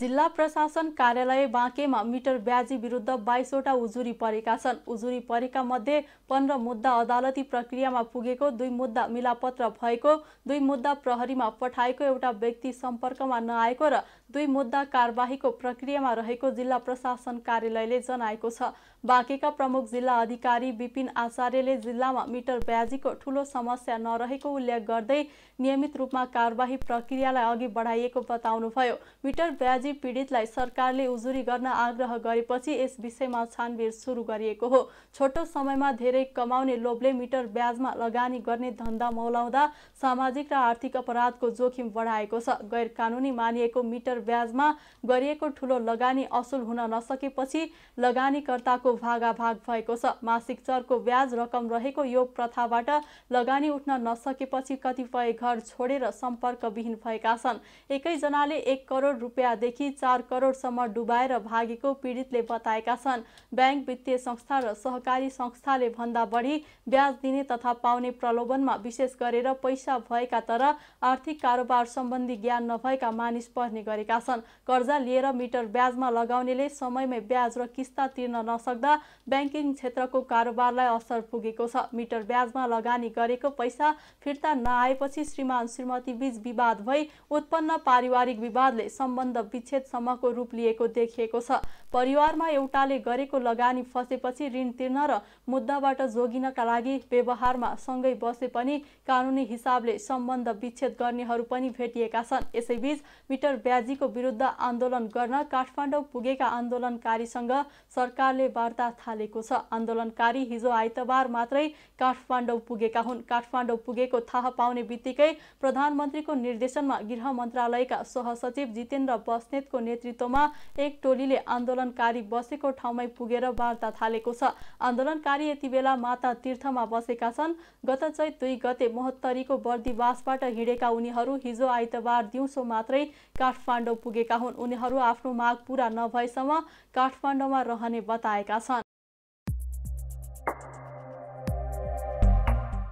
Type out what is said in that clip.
जिल्ला प्रशासन कार्यालय बाँकेमा मिटर ब्याजी विरुद्ध बाइसवटा उजुरी परेका छन् उजुरी परेका मध्ये पन्ध्र मुद्दा अदालती प्रक्रियामा पुगेको दुई मुद्दा मिलापत्र भएको दुई मुद्दा प्रहरीमा पठाएको एउटा व्यक्ति सम्पर्कमा नआएको र दुई मुद्दा कारबाहीको प्रक्रियामा रहेको जिल्ला प्रशासन कार्यालयले जनाएको छ बाँकेका प्रमुख जिल्ला अधिकारी विपिन आचार्यले जिल्लामा मिटर ब्याजीको ठुलो समस्या नरहेको उल्लेख गर्दै नियमित रूपमा कारबाही प्रक्रियालाई अघि बढाइएको बताउनुभयो मिटर ब्याज राजीव पीडितलाई सरकारले उजुरी गर्न आग्रह गरेपछि यस विषयमा छानबिन सुरु गरिएको हो छोटो समयमा धेरै कमाउने लोभले मिटर ब्याजमा लगानी गर्ने धन्दा मौलाउँदा सामाजिक र आर्थिक अपराधको जोखिम बढाएको छ गैर कानुनी मानिएको मिटर ब्याजमा गरिएको ठुलो लगानी असुल हुन नसकेपछि लगानीकर्ताको भागाभाग भएको छ मासिक चरको ब्याज रकम रहेको यो प्रथाबाट लगानी उठ्न नसकेपछि कतिपय घर छोडेर सम्पर्कविहीन भएका छन् एकैजनाले एक करोड रुपियाँदेखि करोडदेखि चार करोडसम्म डुबाएर भागेको पीडितले बताएका छन् ब्याङ्क वित्तीय संस्था र सहकारी संस्थाले भन्दा बढी ब्याज दिने तथा पाउने प्रलोभनमा विशेष गरेर पैसा भएका तर आर्थिक कारोबार सम्बन्धी ज्ञान नभएका मानिस पर्ने गरेका छन् कर्जा लिएर मिटर ब्याजमा लगाउनेले समयमै ब्याज र किस्ता तिर्न नसक्दा ब्याङ्किङ क्षेत्रको कारोबारलाई असर पुगेको छ मिटर ब्याजमा लगानी गरेको पैसा फिर्ता नआएपछि श्रीमान श्रीमती बीच विवाद भई उत्पन्न पारिवारिक विवादले सम्बन्ध विच्छेदसम्मको रूप लिएको देखिएको छ परिवारमा एउटाले गरेको लगानी फसेपछि ऋण तिर्न र मुद्दाबाट जोगिनका लागि व्यवहारमा सँगै बसे पनि कानुनी हिसाबले सम्बन्ध विच्छेद गर्नेहरू पनि भेटिएका छन् यसैबीच मिटर ब्याजीको विरुद्ध आन्दोलन गर्न काठमाडौँ पुगेका आन्दोलनकारीसँग सरकारले वार्ता थालेको छ आन्दोलनकारी हिजो आइतबार मात्रै काठमाडौँ पुगेका हुन् काठमाडौँ पुगेको थाहा पाउने बित्तिकै प्रधानमन्त्रीको निर्देशनमा गृह मन्त्रालयका सहसचिव जितेन्द्र बस्नेतको नेतृत्वमा एक टोलीले आन्दोलन आन्दोलनकारी बसेको ठाउँमै पुगेर वार्ता थालेको छ आन्दोलनकारी यति बेला माता तीर्थमा बसेका छन् गत चैत दुई गते महोत्तरीको बर्दीवासबाट हिँडेका उनीहरू हिजो आइतबार दिउँसो मात्रै काठमाडौँ पुगेका हुन् उनीहरू आफ्नो माग पुरा नभएसम्म काठमाडौँमा रहने बताएका छन्